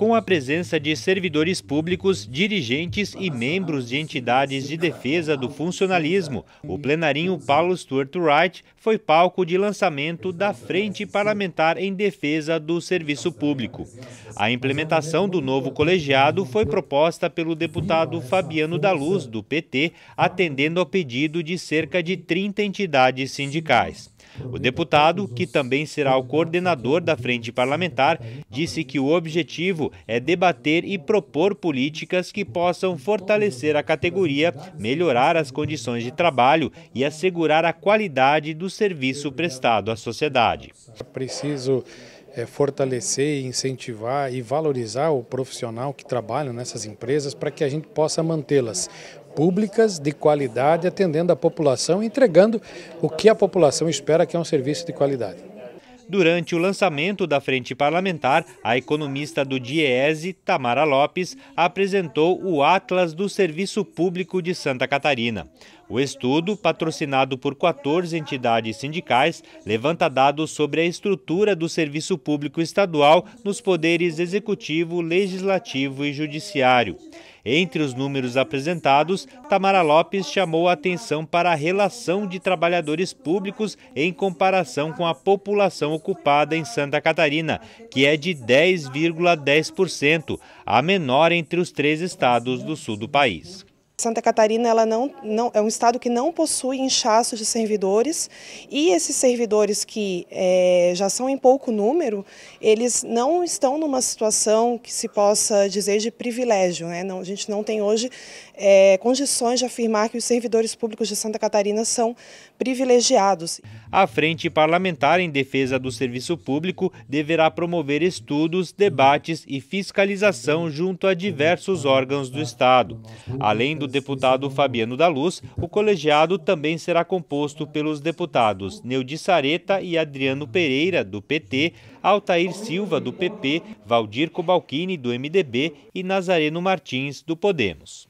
com a presença de servidores públicos, dirigentes e membros de entidades de defesa do funcionalismo, o plenarinho Paulo Stuart Wright foi palco de lançamento da Frente Parlamentar em Defesa do Serviço Público. A implementação do novo colegiado foi proposta pelo deputado Fabiano da Luz, do PT, atendendo ao pedido de cerca de 30 entidades sindicais. O deputado, que também será o coordenador da frente parlamentar, disse que o objetivo é debater e propor políticas que possam fortalecer a categoria, melhorar as condições de trabalho e assegurar a qualidade do serviço prestado à sociedade. É preciso é, fortalecer, incentivar e valorizar o profissional que trabalha nessas empresas para que a gente possa mantê-las públicas de qualidade, atendendo a população, entregando o que a população espera que é um serviço de qualidade. Durante o lançamento da frente parlamentar, a economista do DIEESE, Tamara Lopes, apresentou o Atlas do Serviço Público de Santa Catarina. O estudo, patrocinado por 14 entidades sindicais, levanta dados sobre a estrutura do serviço público estadual nos poderes executivo, legislativo e judiciário. Entre os números apresentados, Tamara Lopes chamou a atenção para a relação de trabalhadores públicos em comparação com a população ocupada em Santa Catarina, que é de 10,10%, ,10%, a menor entre os três estados do sul do país. Santa Catarina ela não, não, é um estado que não possui inchaços de servidores e esses servidores que é, já são em pouco número, eles não estão numa situação que se possa dizer de privilégio. Né? Não, a gente não tem hoje é, condições de afirmar que os servidores públicos de Santa Catarina são privilegiados. A Frente Parlamentar em Defesa do Serviço Público deverá promover estudos, debates e fiscalização junto a diversos órgãos do Estado. Além do deputado Fabiano da Luz, o colegiado também será composto pelos deputados Neudi Sareta e Adriano Pereira, do PT, Altair Silva, do PP, Valdir Cobalcini, do MDB e Nazareno Martins, do Podemos.